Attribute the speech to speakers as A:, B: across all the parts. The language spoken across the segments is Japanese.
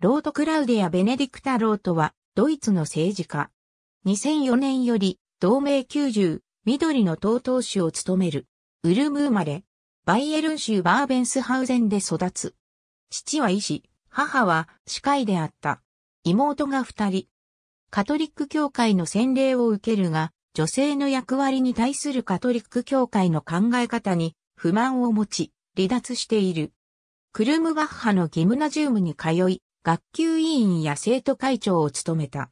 A: ロート・クラウディア・ベネディクタ・ロートは、ドイツの政治家。2004年より、同盟90、緑の党党首を務める。ウルム生まれ、バイエルン州バーベンスハウゼンで育つ。父は医師、母は歯科医であった。妹が二人。カトリック教会の洗礼を受けるが、女性の役割に対するカトリック教会の考え方に不満を持ち、離脱している。クルムバッハのギムナジウムに通い、学級委員や生徒会長を務めた。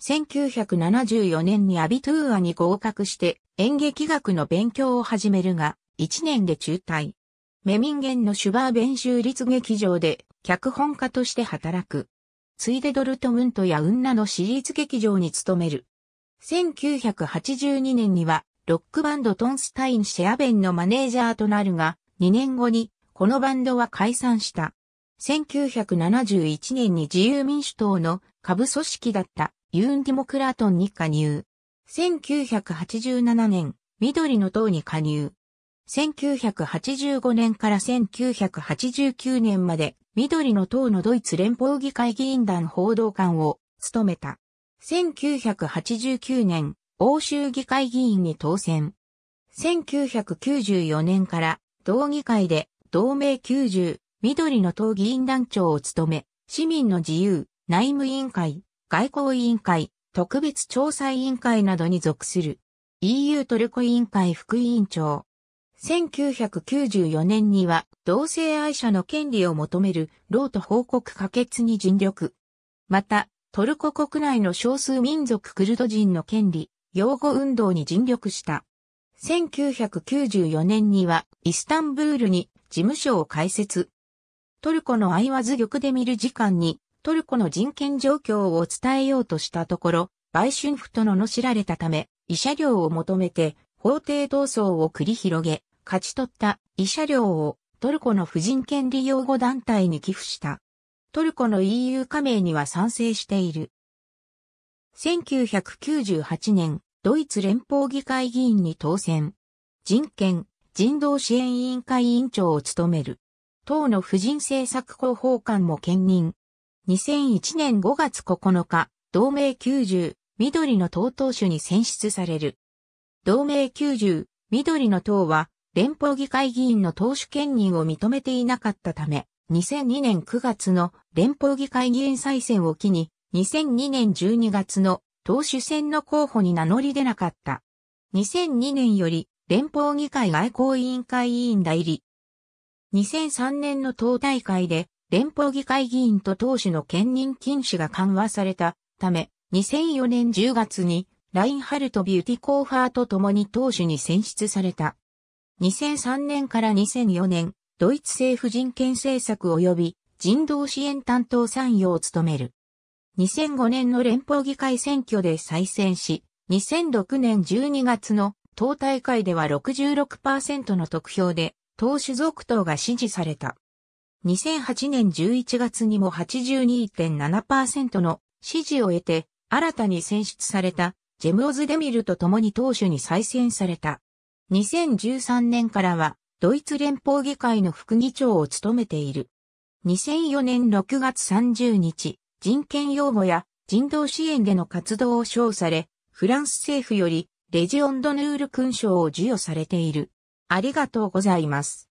A: 1974年にアビトゥーアに合格して演劇学の勉強を始めるが、1年で中退。メミンゲンのシュバーベン州立劇場で脚本家として働く。ついでドルトムントやウンナの私立劇場に勤める。1982年にはロックバンドトンスタイン・シェアベンのマネージャーとなるが、2年後にこのバンドは解散した。1971年に自由民主党の下部組織だったユーンディモクラートンに加入。1987年、緑の党に加入。1985年から1989年まで、緑の党のドイツ連邦議会議員団報道官を務めた。1989年、欧州議会議員に当選。1994年から、同議会で同盟90、緑の党議員団長を務め、市民の自由、内務委員会、外交委員会、特別調査委員会などに属する EU トルコ委員会副委員長。1994年には同性愛者の権利を求めるロート報告可決に尽力。また、トルコ国内の少数民族クルド人の権利、擁護運動に尽力した。1994年にはイスタンブールに事務所を開設。トルコのアイワズ玉で見る時間に、トルコの人権状況を伝えようとしたところ、売春婦と罵られたため、医者料を求めて、法廷闘争を繰り広げ、勝ち取った医者料をトルコの婦人権利擁護団体に寄付した。トルコの EU 加盟には賛成している。1998年、ドイツ連邦議会議員に当選。人権、人道支援委員会委員長を務める。党の婦人政策広報官も兼任。2001年5月9日、同盟90、緑の党党首に選出される。同盟90、緑の党は、連邦議会議員の党首兼任を認めていなかったため、2002年9月の連邦議会議員再選を機に、2002年12月の党首選の候補に名乗り出なかった。2002年より連邦議会外交委員会委員代理、2003年の党大会で連邦議会議員と党首の兼任禁止が緩和されたため、2004年10月にラインハルト・ビューティコーファーと共に党首に選出された。2003年から2004年、ドイツ政府人権政策及び人道支援担当参与を務める。2005年の連邦議会選挙で再選し、2006年12月の党大会では66%の得票で党首続投が支持された。2008年11月にも82.7%の支持を得て、新たに選出されたジェムオズ・デミルと共に党首に再選された。2013年からは、ドイツ連邦議会の副議長を務めている。2004年6月30日、人権擁護や人道支援での活動を称され、フランス政府よりレジオンドヌール勲章を授与されている。ありがとうございます。